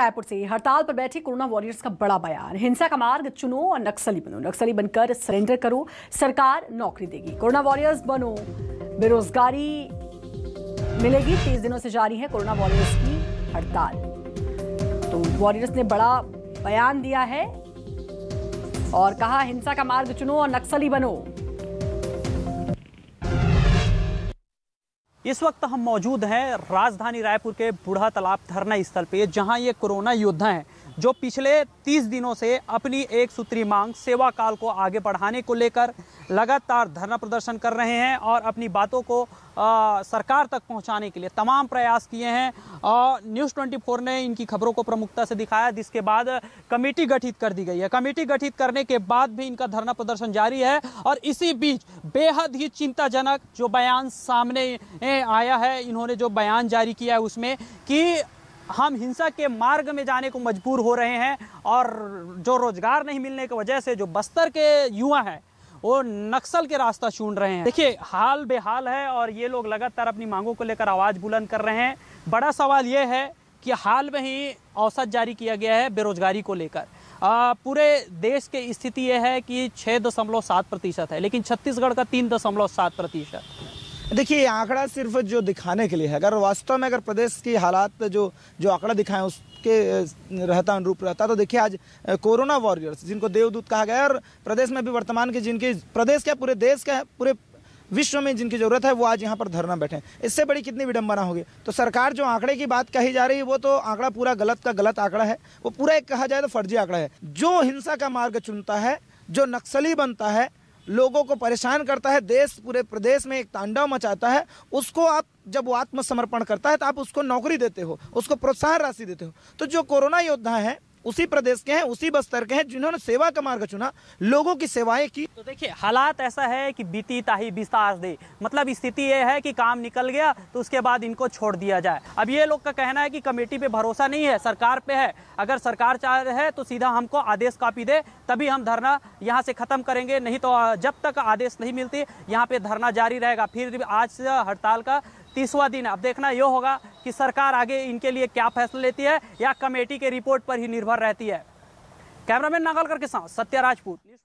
रायपुर से हड़ताल पर बैठे कोरोना वॉरियर्स का बड़ा बयान हिंसा का मार्ग चुनो और नक्सली बनो नक्सली बनकर सरेंडर करो सरकार नौकरी देगी कोरोना वॉरियर्स बनो बेरोजगारी मिलेगी तीस दिनों से जारी है कोरोना वॉरियर्स की हड़ताल तो वॉरियर्स ने बड़ा बयान दिया है और कहा हिंसा का मार्ग चुनो और नक्सली बनो इस वक्त हम मौजूद हैं राजधानी रायपुर के बूढ़ा तालाब धरना स्थल पे जहां ये कोरोना योद्धा हैं जो पिछले 30 दिनों से अपनी एक सूत्री मांग सेवा काल को आगे बढ़ाने को लेकर लगातार धरना प्रदर्शन कर रहे हैं और अपनी बातों को आ, सरकार तक पहुंचाने के लिए तमाम प्रयास किए हैं और न्यूज़ 24 ने इनकी खबरों को प्रमुखता से दिखाया जिसके बाद कमेटी गठित कर दी गई है कमेटी गठित करने के बाद भी इनका धरना प्रदर्शन जारी है और इसी बीच बेहद ही चिंताजनक जो बयान सामने आया है इन्होंने जो बयान जारी किया है उसमें कि हम हिंसा के मार्ग में जाने को मजबूर हो रहे हैं और जो रोज़गार नहीं मिलने की वजह से जो बस्तर के युवा हैं वो नक्सल के रास्ता चुन रहे हैं देखिए हाल बेहाल है और ये लोग लगातार अपनी मांगों को लेकर आवाज़ बुलंद कर रहे हैं बड़ा सवाल ये है कि हाल में ही औसत जारी किया गया है बेरोजगारी को लेकर पूरे देश की स्थिति यह है कि छः दशमलव सात प्रतिशत है लेकिन छत्तीसगढ़ का तीन दशमलव सात प्रतिशत देखिए ये आंकड़ा सिर्फ जो दिखाने के लिए है अगर वास्तव में अगर प्रदेश की हालात जो जो आंकड़ा दिखाएं उसके रहता अनुरूप रहता तो देखिए आज कोरोना वॉरियर्स जिनको देवदूत कहा गया और प्रदेश में भी वर्तमान के जिनके प्रदेश क्या पूरे देश का पूरे विश्व में जिनकी ज़रूरत है वो आज यहाँ पर धरना बैठे इससे बड़ी कितनी विडम्बना होगी तो सरकार जो आंकड़े की बात कही जा रही है वो तो आंकड़ा पूरा गलत का गलत आंकड़ा है वो पूरा एक कहा जाए तो फर्जी आंकड़ा है जो हिंसा का मार्ग चुनता है जो नक्सली बनता है लोगों को परेशान करता है देश पूरे प्रदेश में एक तांडव मचाता है उसको आप जब वो आत्मसमर्पण करता है तो आप उसको नौकरी देते हो उसको प्रोत्साहन राशि देते हो तो जो कोरोना योद्धा हैं उसी प्रदेश के हैं उसी बस्तर के हैं जिन्होंने सेवा का मार्ग चुना लोगों की सेवाएं की तो देखिए हालात ऐसा है कि बीती ताही विस्तार दे मतलब स्थिति यह है कि काम निकल गया तो उसके बाद इनको छोड़ दिया जाए अब ये लोग का कहना है कि कमेटी पे भरोसा नहीं है सरकार पे है अगर सरकार चाह है तो सीधा हमको आदेश कापी दे तभी हम धरना यहाँ से ख़त्म करेंगे नहीं तो जब तक आदेश नहीं मिलती यहाँ पे धरना जारी रहेगा फिर आज हड़ताल का तीसवा दिन अब देखना यह होगा कि सरकार आगे इनके लिए क्या फैसला लेती है या कमेटी के रिपोर्ट पर ही निर्भर रहती है कैमरामैन नागलकर के साथ सत्या राजपूत